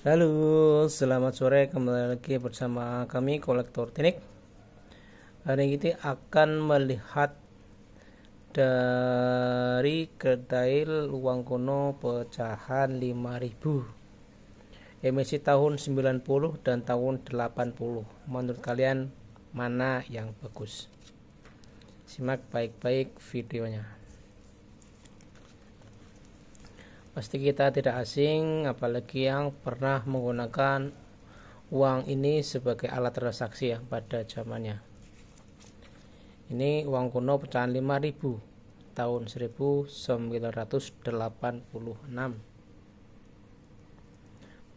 Halo, selamat sore kembali lagi bersama kami kolektor teknik. Hari ini akan melihat dari kedai uang kuno pecahan 5000 emisi tahun 90 dan tahun 80 menurut kalian mana yang bagus simak baik-baik videonya pasti kita tidak asing apalagi yang pernah menggunakan uang ini sebagai alat transaksi ya pada zamannya. Ini uang kuno pecahan 5000 tahun 1986.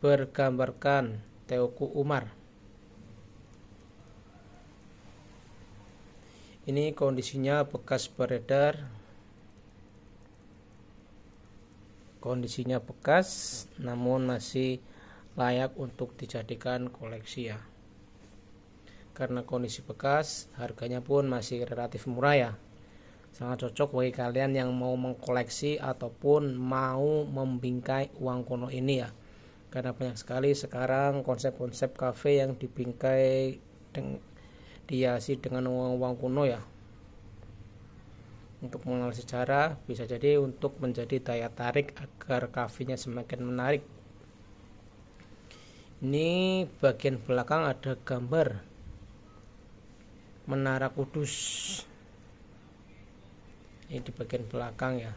Bergambarkan Teoku Umar. Ini kondisinya bekas beredar kondisinya bekas namun masih layak untuk dijadikan koleksi ya karena kondisi bekas harganya pun masih relatif murah ya sangat cocok bagi kalian yang mau mengkoleksi ataupun mau membingkai uang kuno ini ya karena banyak sekali sekarang konsep-konsep cafe yang dibingkai dengan dihiasi dengan uang-uang kuno ya untuk mengenal sejarah, bisa jadi untuk menjadi daya tarik agar kafenya semakin menarik. Ini bagian belakang ada gambar Menara Kudus. Ini di bagian belakang ya.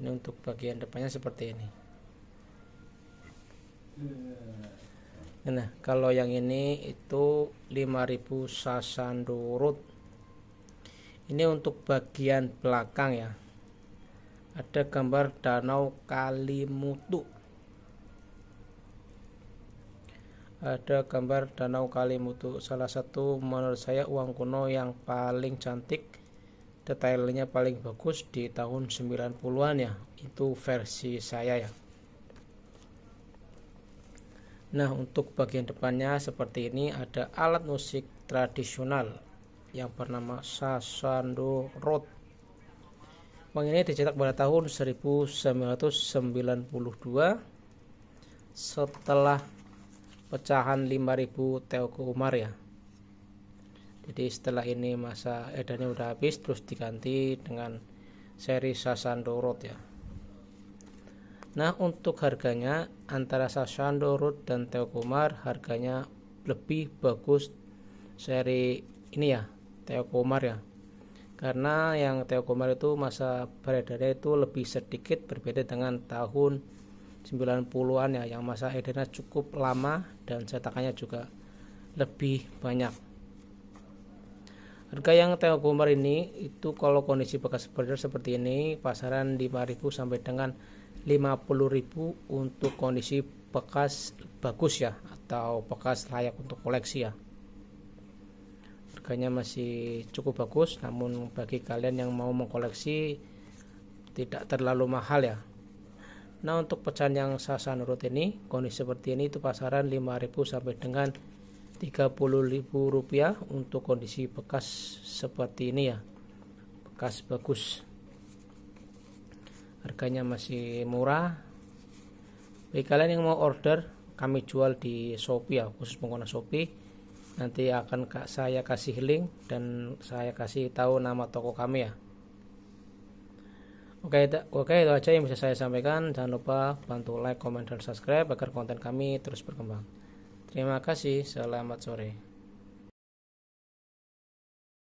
Ini untuk bagian depannya seperti ini. Eh, Nah, kalau yang ini itu 5000 sasandurut. Ini untuk bagian belakang ya. Ada gambar danau Kalimutu. Ada gambar danau Kalimutu, salah satu menurut saya uang kuno yang paling cantik. Detailnya paling bagus di tahun 90-an ya. Itu versi saya ya. Nah, untuk bagian depannya seperti ini ada alat musik tradisional yang bernama Sasando Rod. Uang ini dicetak pada tahun 1992 setelah pecahan 5000 Teoku Umar ya. Jadi setelah ini masa edannya udah habis terus diganti dengan seri Sasando Road ya. Nah, untuk harganya antara Sashando Root dan Teokumar harganya lebih bagus seri ini ya, Teokumar ya. Karena yang Teokumar itu masa beredarnya itu lebih sedikit berbeda dengan tahun 90-an ya yang masa edarnya cukup lama dan cetakannya juga lebih banyak. Harga yang Teokumar ini itu kalau kondisi bekas beredar seperti ini pasaran di 5000 sampai dengan 50.000 untuk kondisi bekas bagus ya atau bekas layak untuk koleksi ya harganya masih cukup bagus namun bagi kalian yang mau mengkoleksi tidak terlalu mahal ya nah untuk pecahan yang sasan nurut ini kondisi seperti ini itu pasaran 5.000 sampai dengan 30.000 rupiah untuk kondisi bekas seperti ini ya bekas bagus harganya masih murah bagi kalian yang mau order kami jual di Shopee ya khusus pengguna Shopee nanti akan saya kasih link dan saya kasih tahu nama toko kami ya Oke, oke itu aja yang bisa saya sampaikan. Jangan lupa bantu like, comment, dan subscribe agar konten kami terus berkembang. Terima kasih. Selamat sore.